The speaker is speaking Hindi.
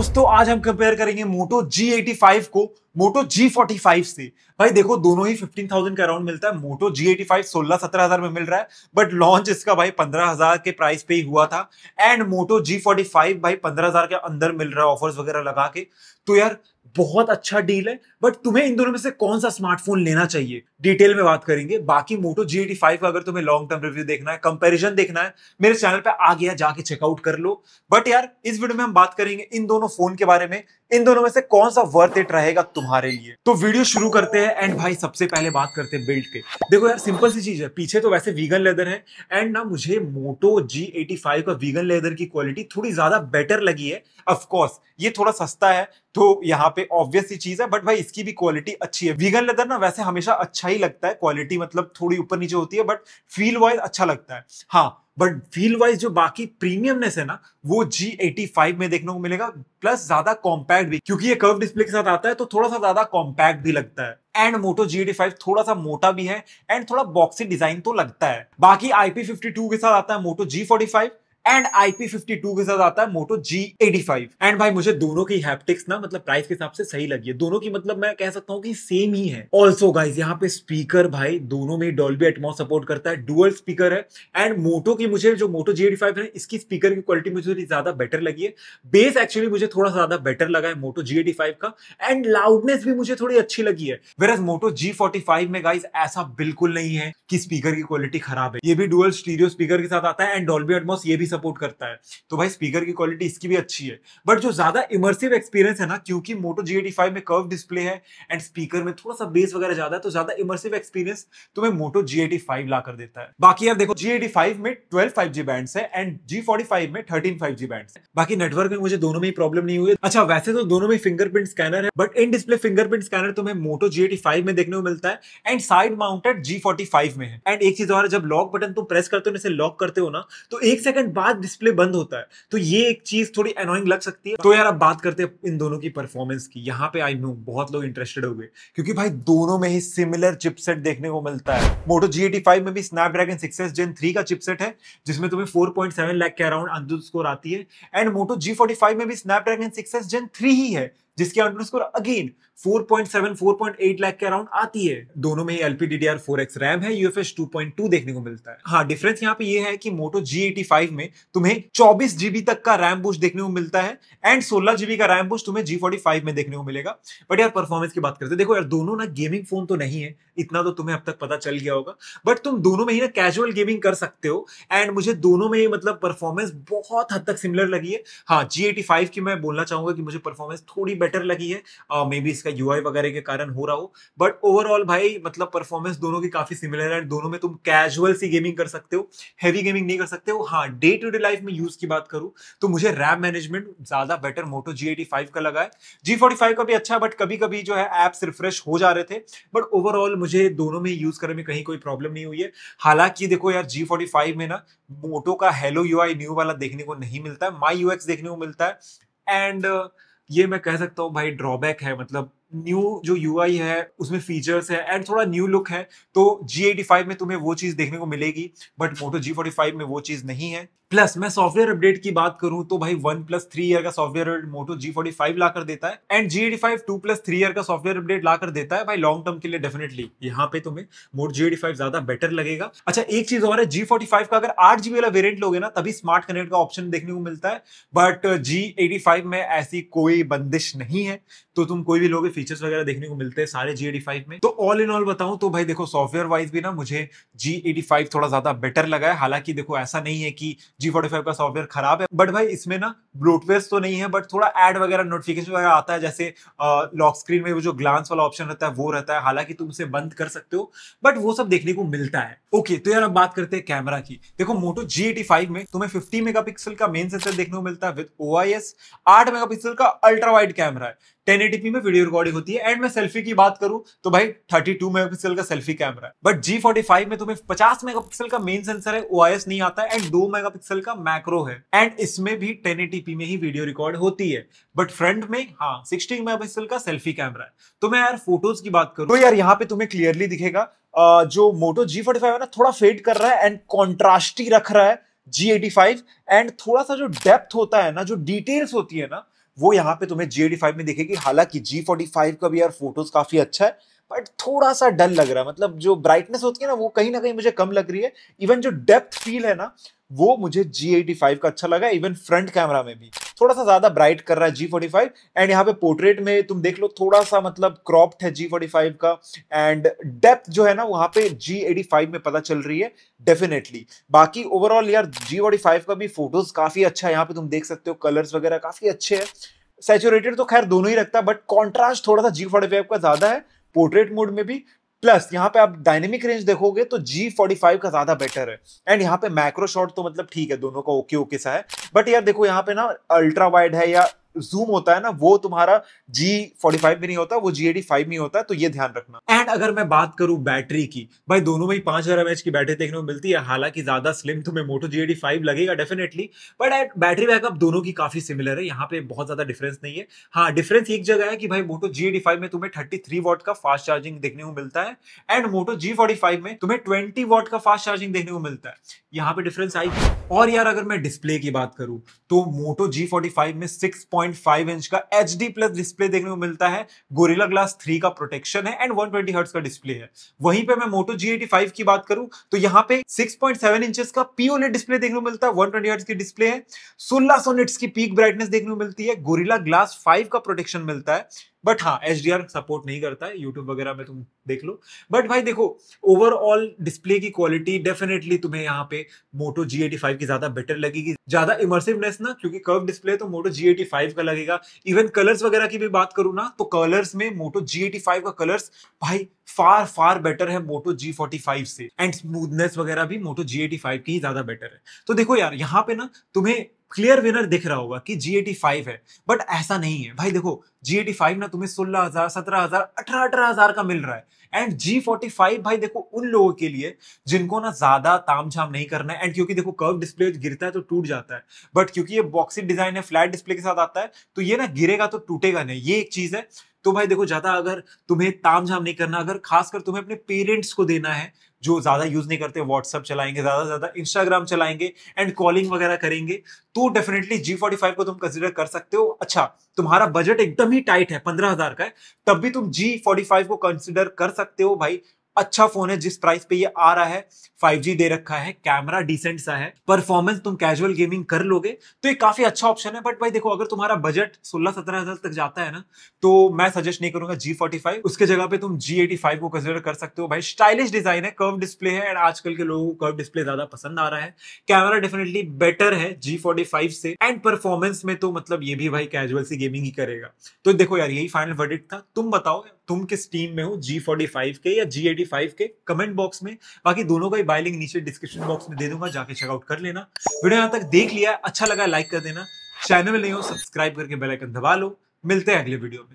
दोस्तों आज हम कंपेयर करेंगे मोटो G85 को मोटो जी फोर्टी फाइव से भाई देखो दोनों ही फिफ्टीन थाउजेंड का अराउंड मिलता है मोटो जी एटी फाइव सोलह सत्रह हजार में मिल रहा है बट लॉन्च इसका भाई पंद्रह हजार के प्राइस पे ही हुआ था and Moto G forty five भाई पंद्रह हजार के अंदर मिल रहा है ऑफर्स वगैरह लगा के तो यार बहुत अच्छा डील है बट तुम्हें इन दोनों में से कौन सा स्मार्टफोन लेना चाहिए डिटेल में बात करेंगे बाकी मोटो जी एटी फाइव का अगर तुम्हें लॉन्ग टर्म रिव्यू देखना है कंपेरिजन देखना है मेरे चैनल पर आ गया जाके चेकआउट कर लो बट यार इस वीडियो में हम बात करेंगे इन दोनों फोन के बारे में इन दोनों में से कौन सा वर्थ इट रहेगा तुम्हारे लिए तो वीडियो शुरू करते हैं एंड भाई सबसे पहले बात करते हैं बिल्ड के देखो यार सिंपल सी चीज है पीछे तो वैसे वीगन लेदर है एंड ना मुझे मोटो जी एटी फाइव का वीगन लेदर की क्वालिटी थोड़ी ज्यादा बेटर लगी है अफकोर्स ये थोड़ा सस्ता है तो यहाँ पे ऑब्वियस ही चीज है बट भाई इसकी भी क्वालिटी अच्छी है वीगन लेदर ना वैसे हमेशा अच्छा ही लगता है क्वालिटी मतलब थोड़ी ऊपर नीचे होती है बट फील वाइज अच्छा लगता है हाँ बट फील वाइज जो बाकी प्रीमियमनेस है ना वो G85 में देखने को मिलेगा प्लस ज्यादा कॉम्पैक्ट भी क्योंकि ये कर्व डिस्प्ले के साथ आता है तो थोड़ा सा ज्यादा कॉम्पैक्ट भी लगता है and Moto G eighty five थोड़ा सा मोटा भी है एंड थोड़ा बॉक्सी डिजाइन तो लगता है बाकी आईपी फिफ्टी टू के साथ आता है Moto G forty five and fifty two के साथ आता है Moto G eighty five and भाई मुझे दोनों की हैप्टिक्स ना मतलब प्राइस के हिसाब से सही लगी है दोनों की मतलब मैं कह सकता हूँ कि सेम ही है ऑल्सो गाइज यहाँ पे स्पीकर भाई दोनों में डॉल्बी एटमॉस सपोर्ट करता है डुअल स्पीकर है एंड मोटो की मुझे जो मोटो जी एटी फाइव है इसकी स्पीकर की क्वालिटी मुझे ज्यादा बेटर लगी है बेस एक्चुअली मुझे थोड़ा ज्यादा बेटर लगा है मोटो जी एटी फाइव का एंड लाउडनेस भी मुझे थोड़ी अच्छी लगी है एज मोटो जी में गाइज ऐसा बिल्कुल नहीं है कि स्पीकर की क्वालिटी खराब है ये भी डुअल स्टीरियो स्पीकर के साथ आता है एंड डॉल्बी एटमॉस ये भी भी सपोर्ट करता है तो भाई स्पीकर की क्वालिटी इसकी भी अच्छी है बट जो ज्यादा इमर्सिव एक्सपीरियंस है ना क्योंकि मोटो जी एटी फाइव में कर्व डिस्प्ले है एंड स्पीकर में थोड़ा सा बेस वगैरह ज्यादा है तो ज्यादा इमर्सिव एक्सपीरियंस तुम्हें मोटो जी एटी फाइव ला कर देता है बाकी यार देखो जी एटी फाइव में ट्वेल्व फाइव जी बैंड है एंड जी फोर्टी फाइव में थर्टीन फाइव जी बैंड है बाकी नेटवर्क में मुझे दोनों में ही प्रॉब्लम नहीं हुई अच्छा वैसे तो दोनों में फिंगरप्रिंट स्कैनर है but in display fingerprint scanner तुम्हें मोटो जी एटी फाइव में देखने को मिलता है and side mounted G forty five में है एंड एक चीज और जब लॉक बटन तुम प्रेस करते हो इसे लॉक करते हो ना तो एक सेकंड बाद डिस्प्ले बंद होता है तो ये एक चीज थोड़ी अनोइंग लग सकती है तो यार अब बात करते हैं इन दोनों की परफॉर्मेंस की यहाँ पे आई नो बहुत लोग इंटरेस्टेड हो गए क्योंकि भाई दोनों में ही सिमिलर चिपसेट देखने को मिलता है मोटो जी एटी फाइव में भी Snapdragon six S Gen three का चिपसेट है जिसमें तुम्हें फोर पॉइंट सेवन लैक के अराउंड अंदर स्कोर आती है and Moto G forty five में भी Snapdragon six S Gen three ही है जिसके अंडर स्कोर अगेन 4.7 4.8 लाख के अराउंड आती है दोनों में LP D D R four X RAM है यूएफएस टू देखने को मिलता है हाँ डिफरेंस यहाँ पे ये है कि मोटो जी एटी फाइव में तुम्हें चौबीस जीबी तक का रैम बुश देखने को मिलता है एंड सोलह जीबी का रैम बुश तुम्हें जी फोर्टी फाइव में देखने को मिलेगा बट यार परफॉर्मेंस की बात करते देखो यार दोनों ना गेमिंग फोन तो नहीं है इतना तो तुम्हें अब तक पता चल गया होगा बट तुम दोनों में ही ना कैजुअल गेमिंग कर सकते हो एंड मुझे दोनों में ही मतलब परफॉर्मेंस बहुत हद तक सिमिलर लगी है हाँ जी एटी फाइव की मैं बोलना चाहूंगा कि मुझे परफॉर्मेंस थोड़ी बेटर लगी है मे बी इसका यू वगैरह के कारण हो रहा हो बट ओवरऑल भाई मतलब परफॉर्मेंस दोनों की काफी सिमिलर है दोनों में तुम कैजुअल सी गेमिंग कर सकते हो हैवी गेमिंग नहीं कर सकते हो हाँ डे टू डे लाइफ में यूज की बात करूँ तो मुझे रैम मैनेजमेंट ज्यादा better Moto G eighty five का लगा है जी फोर्टी फाइव का भी अच्छा बट कभी कभी जो है एप्स रिफ्रेश हो जा रहे थे बट ओवरऑल मुझे दोनों में यूज करने में कहीं कोई प्रॉब्लम नहीं हुई है हालांकि देखो यार जी फोर्टी फाइव में ना मोटो का हेलो यू आई न्यू वाला देखने को नहीं मिलता है माई यू एक्स देखने को मिलता है एंड uh, ये मैं कह सकता हूँ भाई ड्रॉबैक है मतलब न्यू जो यू है उसमें फीचर्स है एंड थोड़ा न्यू लुक है तो जी एटी फाइव में तुम्हें वो चीज़ देखने को मिलेगी but Moto G forty five में वो चीज़ नहीं है प्लस मैं सॉफ्टवेयर अपडेट की बात करूं तो भाई वन प्लस थ्री ईयर का software Moto G forty five ला कर देता है and G eighty five two plus three year का सॉफ्टवेयर अपडेट ला कर देता है भाई लॉन्ग टर्म के लिए डेफिनेटली यहाँ पे तुम्हें मोटो जी एटी फाइव ज्यादा बेटर लगेगा अच्छा एक चीज और है जी फोर्टी फाइव का अगर आठ जीबी वाला वेरियंट लोगे ना तभी स्मार्ट कनेक्ट का ऑप्शन देखने को मिलता है बट जी एटी फाइव में ऐसी कोई बंदिश नहीं है तो तुम कोई भी लोगे फीचर्स वगैरह देखने को मिलते हैं सारे जी एटी फाइव में तो ऑल इन ऑल बताऊं तो भाई देखो सॉफ्टवेयर वाइज भी ना मुझे जी एटी फाइव थोड़ा ज्यादा बेटर लगा है हालांकि देखो ऐसा नहीं है कि जी फोर्टी फाइव का सॉफ्टवेयर खराब है बट भाई इसमें ना ब्लूटवेस तो नहीं है बट थोड़ा एड वगैरह नोटिफिकेशन वगैरह आता है जैसे लॉक स्क्रीन में जो ग्लांस वाला ऑप्शन रहता है वो रहता है हालांकि तुम उसे बंद कर सकते हो बट वो सब देखने को मिलता है ओके तो यार अब बात करते हैं कैमरा की देखो मोटो जी एटी फाइव में तुम्हें फिफ्टी मेगा का मेन सेंसर देखने को मिलता है विद ओ आई एस आठ मेगा का अल्ट्रा वाइड कैमरा है 1080p में वीडियो रिकॉर्डिंग होती है एंड मैं सेल्फी की बात करूं तो भाई 32 मेगापिक्सल का सेल्फी कैमरा है बट G45 में तुम्हें 50 मेगापिक्सल का मेन सेंसर है OIS नहीं आता है एंड 2 मेगापिक्सल का मैक्रो है एंड इसमें भी 1080p में ही वीडियो रिकॉर्ड होती है बट फ्रंट में हाँ 16 मेगापिक्सल का सेल्फी कैमरा है तो मैं यार फोटोज की बात करूं तो यार यहाँ पे तुम्हें क्लियरली दिखेगा जो मोटो जी फोर्टी फाइव है ना थोड़ा फेड कर रहा है एंड कॉन्ट्रास्टी रख रहा है G85 एंड थोड़ा सा जो डेप्थ होता है ना जो डिटेल्स होती है ना वो यहाँ पे तुम्हें जी एटी फाइव में दिखेगी हालांकि जी फोर्टी फाइव का भी यार फोटोज काफी अच्छा है बट थोड़ा सा डल लग रहा है मतलब जो ब्राइटनेस होती है ना वो कहीं ना कहीं मुझे कम लग रही है इवन जो डेप्थ फील है ना वो मुझे जी एटी फाइव का अच्छा लगा इवन फ्रंट कैमरा में भी थोड़ा सा ज्यादा ब्राइट कर रहा है जी फोर्टी फाइव एंड यहाँ पे पोर्ट्रेट में तुम देख लो थोड़ा सा मतलब क्रॉप्ड है जी फोर्टी फाइव का एंड डेप्थ जो है ना वहां पे जी एटी फाइव में पता चल रही है डेफिनेटली बाकी ओवरऑल यार जी फोर्टी फाइव का भी फोटोज काफी अच्छा है यहाँ पे तुम देख सकते हो कलर्स वगैरह काफी अच्छे है सेचुरेटेड तो खैर दोनों ही रखता है बट कॉन्ट्रास्ट थोड़ा सा जी फोर्टी फाइव का ज्यादा है पोर्ट्रेट मोड में भी प्लस यहाँ पे आप डायनेमिक रेंज देखोगे तो जी फोर्टी फाइव का ज्यादा बेटर है एंड यहाँ पे मैक्रो शॉट तो मतलब ठीक है दोनों का ओके ओके सा है बट यार देखो यहाँ पे ना अल्ट्रा वाइड है या जूम होता है ना वो तुम्हारा जी फोर्टी फाइव में नहीं होता वो जी एटी फाइव में होता है तो ये ध्यान रखना एंड अगर मैं बात करूं बैटरी की भाई दोनों में ही पांच हजार एमएच की बैटरी देखने को मिलती है हालांकि ज्यादा स्लिम तुम्हें मोटो जी एटी फाइव लगेगा definitely but at battery backup दोनों की काफी सिमिलर है यहाँ पे बहुत ज्यादा डिफरेंस नहीं है हाँ डिफरेंस एक जगह है कि भाई मोटो जी एटी फाइव में तुम्हें थर्टी थ्री वॉट का फास्ट चार्जिंग देखने को मिलता है and Moto G forty five में तुम्हें ट्वेंटी वॉट का फास्ट चार्जिंग देखने को मिलता है यहाँ पे डिफरेंस आई और यार अगर मैं डिस्प्ले की बात करूं तो मोटो जी फोर्टी फाइव में सिक्स 6.5 इंच का एच डी प्लस डिस्प्ले देखने को मिलता है गोरिला ग्लास 3 का प्रोटेक्शन है एंड 120 ट्वेंटी का डिस्प्ले है वहीं पे मैं मोटो जी एटी फाइव की बात करूं तो यहाँ पे 6.7 इंचेस का पीओले डिस्प्ले e देखने को मिलता है वन ट्वेंटी की डिस्प्ले है सोलह सौ की पीक ब्राइटनेस देखने को मिलती है गोरिला ग्लास फाइव का प्रोटेक्शन मिलता है बट हाँ एच सपोर्ट नहीं करता है यूट्यूब वगैरह में तुम देख लो बट भाई देखो ओवरऑल डिस्प्ले की क्वालिटी डेफिनेटली तुम्हें यहाँ पे मोटो जी एटी फाइव की ज्यादा बेटर लगेगी ज्यादा इमर्सिवनेस ना क्योंकि कर्व डिस्प्ले तो मोटो जी एटी फाइव का लगेगा इवन कलर्स वगैरह की भी बात करूँ ना तो कलर्स में मोटो जी एटी फाइव का कलर्स भाई फार फार बेटर है मोटो जी फोर्टी फाइव से एंड स्मूथनेस वगैरह भी मोटो G85 की ही ज्यादा बेटर है तो देखो यार यहाँ पे ना तुम्हें क्लियर विनर दिख रहा होगा कि जी एटी फाइव है बट ऐसा नहीं है भाई देखो G85 ना तुम्हें सोलह हजार सत्रह हजार अठारह अठारह हजार का मिल रहा है एंड जी फोर्टी फाइव भाई देखो उन लोगों के लिए जिनको ना ज्यादा ताम झाम नहीं करना है एंड क्योंकि देखो कर्व डिस्प्ले गिरता है तो टूट जाता है बट क्योंकि ये बॉक्सिड डिजाइन है फ्लैट डिस्प्ले के साथ आता है तो ये ना गिरेगा तो टूटेगा नहीं ये एक चीज है तो भाई देखो ज्यादा अगर तुम्हें ताम झाम नहीं करना अगर खासकर तुम्हें अपने पेरेंट्स को देना है जो ज्यादा यूज नहीं करते व्हाट्सअप चलाएंगे ज्यादा ज्यादा इंस्टाग्राम चलाएंगे एंड कॉलिंग वगैरह करेंगे तो डेफिनेटली जी फोर्टी फाइव को तुम कंसिडर कर सकते हो अच्छा तुम्हारा बजट एकदम ही टाइट है पंद्रह हजार का है तब भी तुम जी फोर्टी फाइव को कंसिडर कर सकते हो भाई अच्छा फोन है जिस प्राइस पे ये आ रहा है 5G दे रखा है कैमरा डिसेंट सा है परफॉर्मेंस तुम कैजुअल गेमिंग कर लोगे तो ये काफी अच्छा ऑप्शन है बट भाई देखो अगर तुम्हारा बजट 16 सत्रह हजार तक जाता है ना तो मैं सजेस्ट नहीं करूंगा जी फोर्टी फाइव उसके जगह पे तुम जी एटी फाइव को कंसिडर कर सकते हो भाई स्टाइलिश डिजाइन है कर्व डिस्प्ले है एंड आजकल के लोगों को कर्व डिस्प्ले ज्यादा पसंद आ रहा है कैमरा डेफिनेटली बेटर है जी फोर्टी फाइव से एंड परफॉर्मेंस में तो मतलब ये भी भाई कैजुअल सी गेमिंग ही करेगा तो देखो यार यही फाइनल वर्डिट था तुम बताओ तुम किस टीम में हो जी फोर्टी फाइव के या जी एटी फाइव के कमेंट बॉक्स में बाकी दोनों का ही नीचे डिस्क्रिप्शन बॉक्स में दे दूंगा जाके चेकआउट कर लेना वीडियो यहां तक देख लिया अच्छा लगा लाइक कर देना चैनल में नहीं हो सब्सक्राइब करके बेलाइकन दबा लो मिलते हैं अगले वीडियो में